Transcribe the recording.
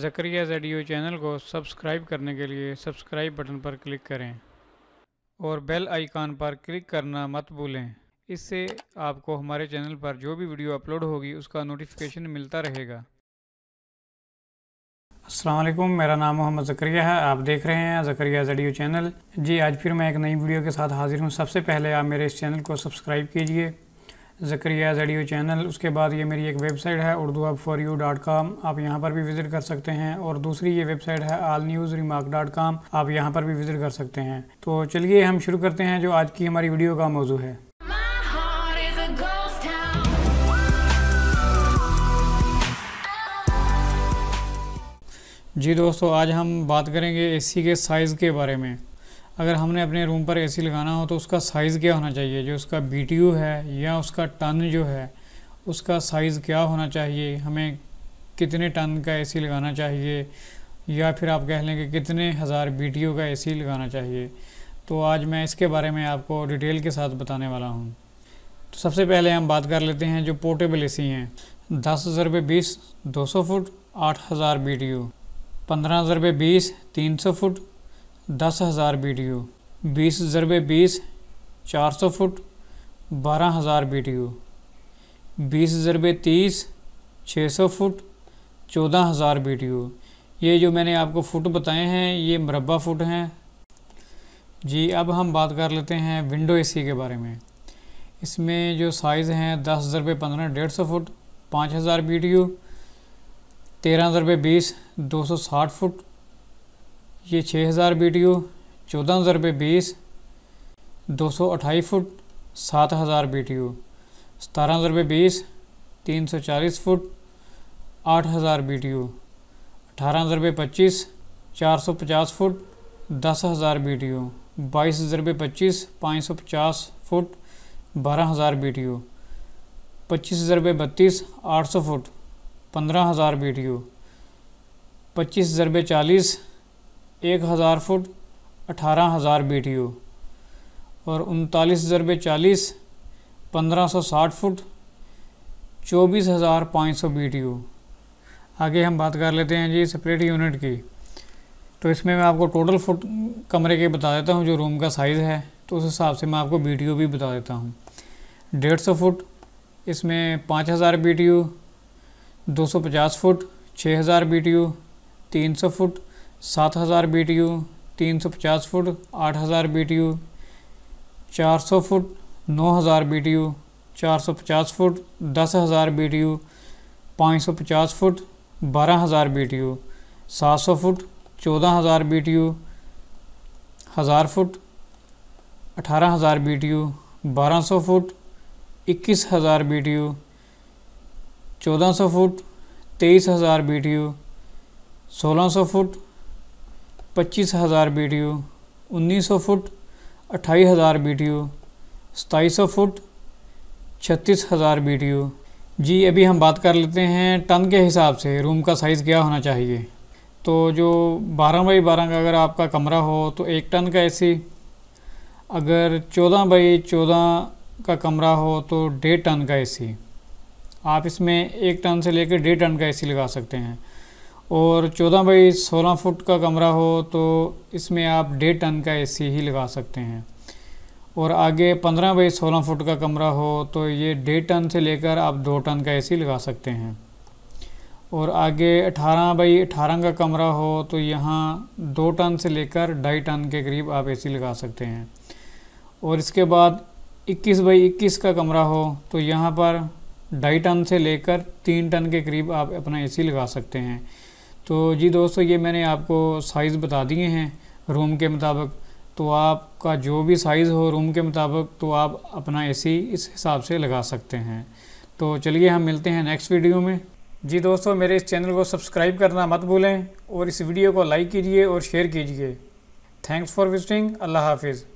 ज़क्रिया जेडियो channel को subscribe करने के लिए सब्सक्राइब बटन पर क्लिक करें और बेल आइकान पर क्लिक करना मत भूलें इससे आपको हमारे चैनल पर जो भी वीडियो अपलोड होगी उसका नोटिफिकेशन मिलता रहेगा असलम मेरा नाम मोहम्मद जक्रिया है आप देख रहे हैं जक्रिया जडियो चैनल जी आज फिर मैं एक नई वीडियो के साथ हाज़िर हूँ सबसे पहले आप मेरे इस चैनल को सब्सक्राइब कीजिए ज़क्रिया रेडियो चैनल उसके बाद ये मेरी एक वेबसाइट है उर्दू अब फॉर यू डॉट कॉम आप यहाँ पर भी विज़िट कर सकते हैं और दूसरी ये वेबसाइट है all news remark dot com आप यहाँ पर भी विज़िट कर सकते हैं तो चलिए हम शुरू करते हैं जो आज की हमारी वीडियो का मौजू है जी दोस्तों आज हम बात करेंगे एसी के साइज़ के बारे में अगर हमने अपने रूम पर एसी लगाना हो तो उसका साइज़ क्या होना चाहिए जो उसका बी है या उसका टन जो है उसका साइज़ क्या होना चाहिए हमें कितने टन का एसी लगाना चाहिए या फिर आप कह लें कि कितने हज़ार बी का एसी लगाना चाहिए तो आज मैं इसके बारे में आपको डिटेल के साथ बताने वाला हूँ तो सबसे पहले हम बात कर लेते हैं जो पोर्टेबल ए सी हैं दस हज़ार रुपये बीस दो सौ फुट आठ हज़ार बी टी यू पंद्रह हज़ार रुपये बीस तीन सौ फुट दस हज़ार बी टी यू बीस जरबे बीस चार सौ फुट बारह हज़ार बी टी यू बीस जरबे तीस छः सौ फुट चौदह हज़ार बी टी यू ये जो मैंने आपको फ़ुट बताए हैं ये मरबा फ़ुट हैं जी अब हम बात कर लेते हैं विंडो एसी के बारे में इसमें जो साइज़ हैं दस ज़रब पंद्रह डेढ़ सौ फुट पाँच हज़ार बी टी यू तेरह रुपये बीस दो सौ साठ फुट ये छः हज़ार बी टी ओ चौदह ज़रब बीस दो सौ अठाई फुट सात हज़ार बी टी ओ सतारह ज़रब बीस तीन सौ चालीस फुट आठ हज़ार बी टी ओ अठारह ज़रब पच्चीस चार सौ पचास फुट दस हज़ार बी टी ओ बाईस ज़रब पच्चीस पाँच सौ पचास फुट बारह हज़ार बी टी ओ पच्चीस ज़रब बत्तीस आठ सौ फुट पंद्रह हज़ार बी टी ओ पच्चीस ज़रब चालीस एक हज़ार फुट अठारह हज़ार बी टी यू और उनतालीस ज़रबे चालीस पंद्रह सौ साठ फुट चौबीस हज़ार पाँच सौ बी टी यू आगे हम बात कर लेते हैं जी सेपरेट यूनिट की तो इसमें मैं आपको टोटल फुट कमरे के बता देता हूँ जो रूम का साइज़ है तो उस हिसाब से मैं आपको बी टी यू भी बता देता हूँ डेढ़ सौ फुट इसमें पाँच हज़ार बी टी यू दो सौ पचास फुट छः हज़ार बी टी यू तीन सौ फुट सात हज़ार बी टी यू तीन सौ पचास फुट आठ हज़ार बी टी यू चार सौ फुट नौ हज़ार बी टी यू चार सौ पचास फुट दस हज़ार बी टी यू पाँच सौ पचास फुट बारह हज़ार बी टी यू सात सौ फुट चौदह हज़ार बी टी यू हज़ार फुट अठारह हज़ार बी टी यू बारह सौ फुट इक्कीस हज़ार बी टी यू चौदह सौ फुट तेईस हज़ार बी टी यू सोलह सौ फुट पच्चीस हज़ार बी टी उन्नीस सौ फुट अट्ठाईस हज़ार बी टी सताईस सौ फुट छत्तीस हज़ार बी टी जी अभी हम बात कर लेते हैं टन के हिसाब से रूम का साइज़ क्या होना चाहिए तो जो बारह बाई बारह का अगर आपका कमरा हो तो एक टन का एसी अगर चौदह बाई चौदह का कमरा हो तो डेढ़ टन का ए आप इसमें एक टन से लेकर डेढ़ टन का ए लगा सकते हैं और 14 बाई 16 फुट का कमरा हो तो इसमें आप डेढ़ टन का एसी ही लगा सकते हैं और आगे 15 बाई 16 फुट का कमरा हो तो ये डेढ़ टन से लेकर आप दो टन का एसी लगा सकते हैं और आगे 18 बाई 18 का कमरा हो तो यहाँ दो टन से लेकर ढाई टन के करीब आप एसी लगा सकते हैं और इसके बाद 21 बाई 21 का कमरा हो तो यहाँ पर ढाई टन से लेकर तीन टन के करीब आप अपना एसी लगा सकते हैं तो जी दोस्तों ये मैंने आपको साइज़ बता दिए हैं रूम के मुताबिक तो आपका जो भी साइज़ हो रूम के मुताबिक तो आप अपना एसी इस हिसाब से लगा सकते हैं तो चलिए हम मिलते हैं नेक्स्ट वीडियो में जी दोस्तों मेरे इस चैनल को सब्सक्राइब करना मत भूलें और इस वीडियो को लाइक कीजिए और शेयर कीजिए थैंक्स फॉर विजिटिंग अल्लाह हाफिज़